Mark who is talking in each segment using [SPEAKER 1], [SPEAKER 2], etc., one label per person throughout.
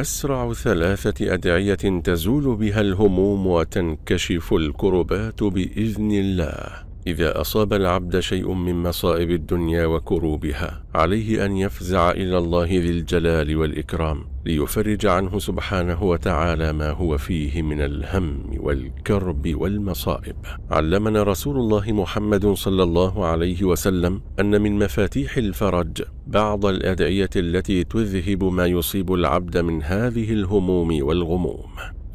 [SPEAKER 1] أسرع ثلاثة أدعية تزول بها الهموم وتنكشف الكربات بإذن الله إذا أصاب العبد شيء من مصائب الدنيا وكروبها عليه أن يفزع إلى الله ذي الجلال والإكرام ليفرج عنه سبحانه وتعالى ما هو فيه من الهم والكرب والمصائب علمنا رسول الله محمد صلى الله عليه وسلم أن من مفاتيح الفرج بعض الأدعية التي تذهب ما يصيب العبد من هذه الهموم والغموم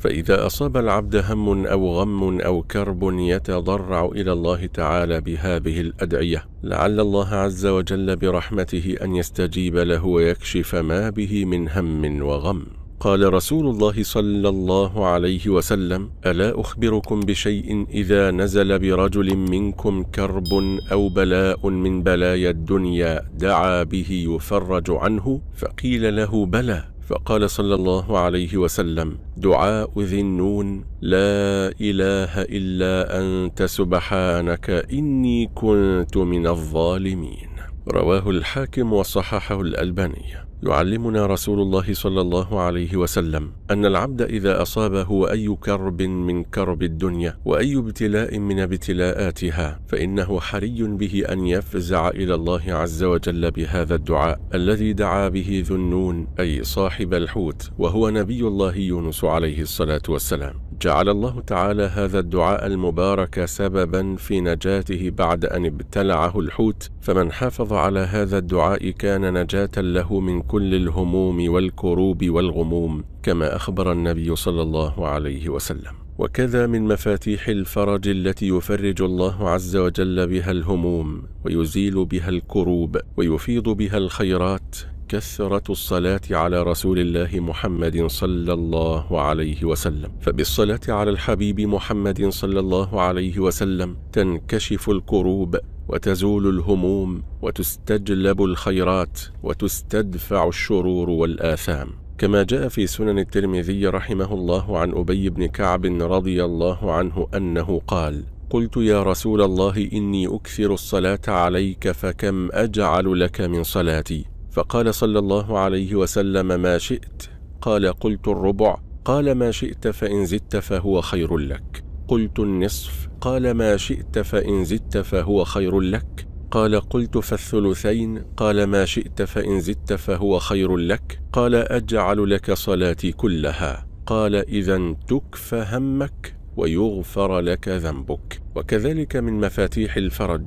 [SPEAKER 1] فإذا أصاب العبد هم أو غم أو كرب يتضرع إلى الله تعالى بهذه الأدعية لعل الله عز وجل برحمته أن يستجيب له ويكشف ما به من هم وغم قال رسول الله صلى الله عليه وسلم ألا أخبركم بشيء إذا نزل برجل منكم كرب أو بلاء من بلايا الدنيا دعا به يفرج عنه فقيل له بلى فقال صلى الله عليه وسلم دعاء ذي النون لا إله إلا أنت سبحانك إني كنت من الظالمين رواه الحاكم وصححه الألباني يعلمنا رسول الله صلى الله عليه وسلم أن العبد إذا أصابه أي كرب من كرب الدنيا وأي ابتلاء من ابتلاءاتها فإنه حري به أن يفزع إلى الله عز وجل بهذا الدعاء الذي دعا به ذو النون أي صاحب الحوت وهو نبي الله يونس عليه الصلاة والسلام جعل الله تعالى هذا الدعاء المبارك سببا في نجاته بعد أن ابتلعه الحوت فمن حافظ على هذا الدعاء كان نجاة له من كل الهموم والكروب والغموم كما أخبر النبي صلى الله عليه وسلم وكذا من مفاتيح الفرج التي يفرج الله عز وجل بها الهموم ويزيل بها الكروب ويفيض بها الخيرات كثرة الصلاة على رسول الله محمد صلى الله عليه وسلم فبالصلاة على الحبيب محمد صلى الله عليه وسلم تنكشف الكروب وتزول الهموم وتستجلب الخيرات وتستدفع الشرور والآثام كما جاء في سنن الترمذي رحمه الله عن أبي بن كعب رضي الله عنه أنه قال قلت يا رسول الله إني أكثر الصلاة عليك فكم أجعل لك من صلاتي فقال صلى الله عليه وسلم ما شئت قال قلت الربع قال ما شئت فإن زدت فهو خير لك قلت النصف قال ما شئت فإن زدت فهو خير لك قال قلت فالثلثين قال ما شئت فإن زدت فهو خير لك قال أجعل لك صلاتي كلها قال إذا تكفى همك ويغفر لك ذنبك وكذلك من مفاتيح الفرج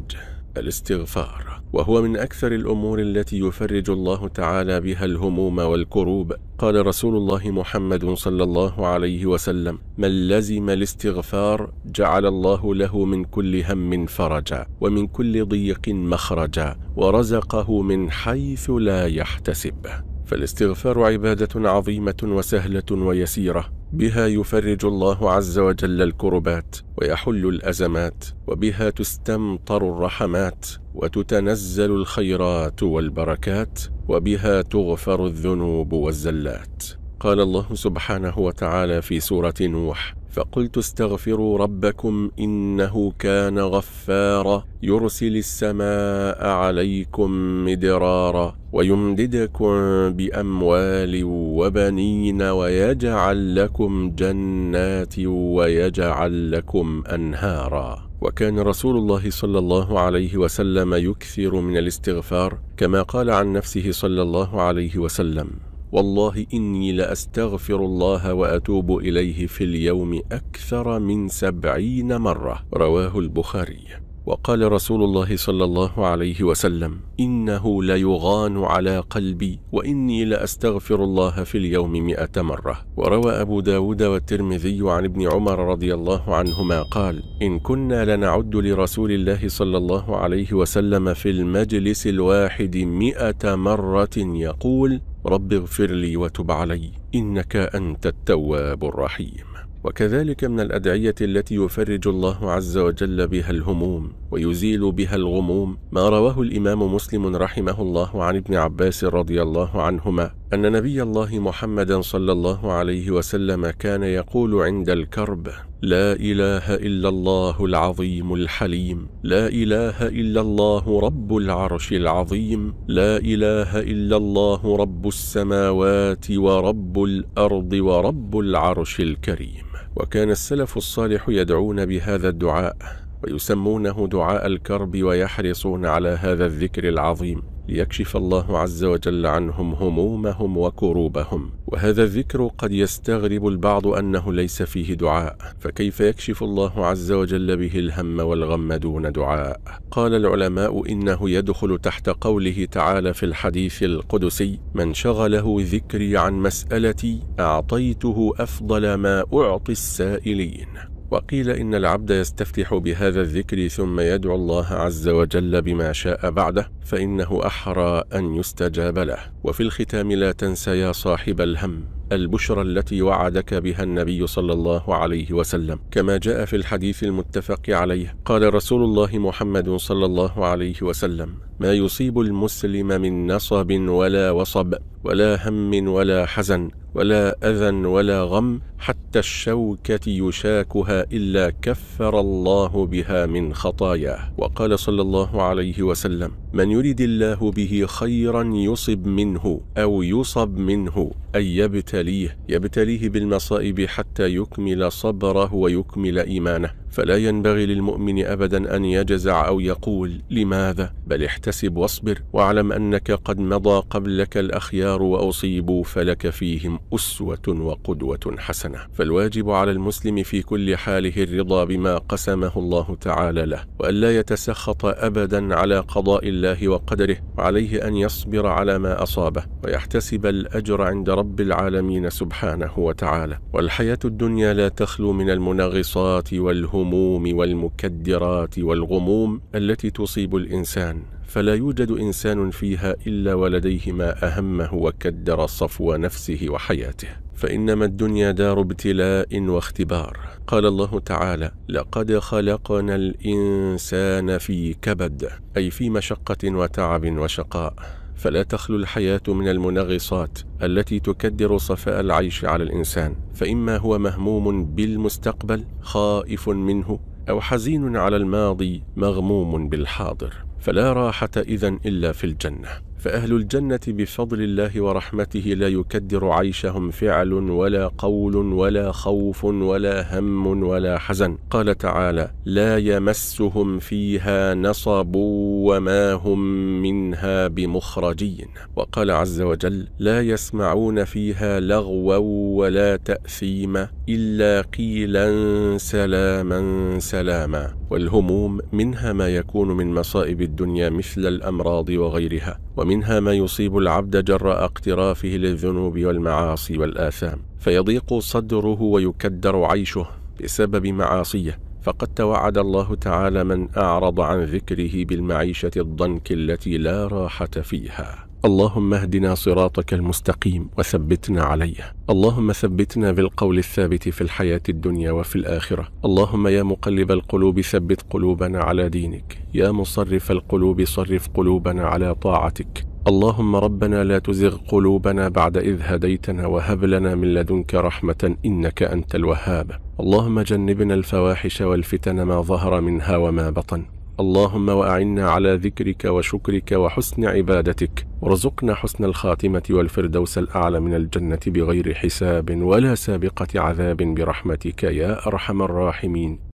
[SPEAKER 1] الاستغفار وهو من أكثر الأمور التي يفرج الله تعالى بها الهموم والكروب قال رسول الله محمد صلى الله عليه وسلم من لزم الاستغفار جعل الله له من كل هم فرجا ومن كل ضيق مخرجا ورزقه من حيث لا يحتسب فالاستغفار عبادة عظيمة وسهلة ويسيرة بها يفرج الله عز وجل الكربات ويحل الأزمات وبها تستمطر الرحمات وتتنزل الخيرات والبركات وبها تغفر الذنوب والزلات قال الله سبحانه وتعالى في سورة نوح فقلت استغفروا ربكم إنه كان غفارا يرسل السماء عليكم مدرارا ويمددكم بأموال وبنين ويجعل لكم جنات ويجعل لكم أنهارا وكان رسول الله صلى الله عليه وسلم يكثر من الاستغفار كما قال عن نفسه صلى الله عليه وسلم والله إني لأستغفر الله وأتوب إليه في اليوم أكثر من سبعين مرة رواه البخاري وقال رسول الله صلى الله عليه وسلم إنه ليغان على قلبي وإني لأستغفر الله في اليوم مئة مرة وروى أبو داود والترمذي عن ابن عمر رضي الله عنهما قال إن كنا لنعد لرسول الله صلى الله عليه وسلم في المجلس الواحد مئة مرة يقول رب اغفر لي وتب علي إنك أنت التواب الرحيم وكذلك من الأدعية التي يفرج الله عز وجل بها الهموم ويزيل بها الغموم ما رواه الإمام مسلم رحمه الله عن ابن عباس رضي الله عنهما أن نبي الله محمدا صلى الله عليه وسلم كان يقول عند الكرب لا إله إلا الله العظيم الحليم لا إله إلا الله رب العرش العظيم لا إله إلا الله رب السماوات ورب الأرض ورب العرش الكريم وكان السلف الصالح يدعون بهذا الدعاء ويسمونه دعاء الكرب ويحرصون على هذا الذكر العظيم ليكشف الله عز وجل عنهم همومهم وكروبهم وهذا الذكر قد يستغرب البعض أنه ليس فيه دعاء فكيف يكشف الله عز وجل به الهم والغم دون دعاء قال العلماء إنه يدخل تحت قوله تعالى في الحديث القدسي من شغله ذكري عن مسألتي أعطيته أفضل ما أعطي السائلين وقيل إن العبد يستفتح بهذا الذكر ثم يدعو الله عز وجل بما شاء بعده فإنه أحرى أن يستجاب له وفي الختام لا تنس يا صاحب الهم البشرى التي وعدك بها النبي صلى الله عليه وسلم كما جاء في الحديث المتفق عليه قال رسول الله محمد صلى الله عليه وسلم ما يصيب المسلم من نصب ولا وصب ولا هم ولا حزن ولا أذى ولا غم حتى الشوكة يشاكها إلا كفر الله بها من خطاياه وقال صلى الله عليه وسلم من يريد الله به خيرا يصب منه أو يصب منه أي يبتليه يبتليه بالمصائب حتى يكمل صبره ويكمل إيمانه فلا ينبغي للمؤمن أبدا أن يجزع أو يقول لماذا بل احتسب واصبر واعلم أنك قد مضى قبلك الأخيار وأصيبوا فلك فيهم أسوة وقدوة حسنة فالواجب على المسلم في كل حاله الرضا بما قسمه الله تعالى له وألا يتسخط أبدا على قضاء الله وقدره وعليه أن يصبر على ما أصابه ويحتسب الأجر عند رب العالمين سبحانه وتعالى والحياة الدنيا لا تخلو من المناغصات والهم الهموم والمكدرات والغموم التي تصيب الإنسان فلا يوجد إنسان فيها إلا ولديه ما أهمه وكدر صفو نفسه وحياته فإنما الدنيا دار ابتلاء واختبار قال الله تعالى لقد خلقنا الإنسان في كبد أي في مشقة وتعب وشقاء فلا تخلو الحياة من المنغصات التي تكدر صفاء العيش على الإنسان فإما هو مهموم بالمستقبل خائف منه أو حزين على الماضي مغموم بالحاضر فلا راحة إذا إلا في الجنة فأهل الجنة بفضل الله ورحمته لا يكدر عيشهم فعل ولا قول ولا خوف ولا هم ولا حزن قال تعالى لا يمسهم فيها نصب وما هم منها بمخرجين وقال عز وجل لا يسمعون فيها لغوا ولا تأثيما إلا قيلا سلاما سلاما والهموم منها ما يكون من مصائب الدنيا مثل الأمراض وغيرها ومنها ما يصيب العبد جراء اقترافه للذنوب والمعاصي والآثام فيضيق صدره ويكدر عيشه بسبب معاصيه فقد توعد الله تعالى من أعرض عن ذكره بالمعيشة الضنك التي لا راحة فيها اللهم اهدنا صراطك المستقيم وثبتنا عليه اللهم ثبتنا بالقول الثابت في الحياة الدنيا وفي الآخرة اللهم يا مقلب القلوب ثبت قلوبنا على دينك يا مصرف القلوب صرف قلوبنا على طاعتك اللهم ربنا لا تزغ قلوبنا بعد إذ هديتنا وهب لنا من لدنك رحمة إنك أنت الوهاب اللهم جنبنا الفواحش والفتن ما ظهر منها وما بطن اللهم وأعنا على ذكرك وشكرك وحسن عبادتك وارزقنا حسن الخاتمة والفردوس الأعلى من الجنة بغير حساب ولا سابقة عذاب برحمتك يا أرحم الراحمين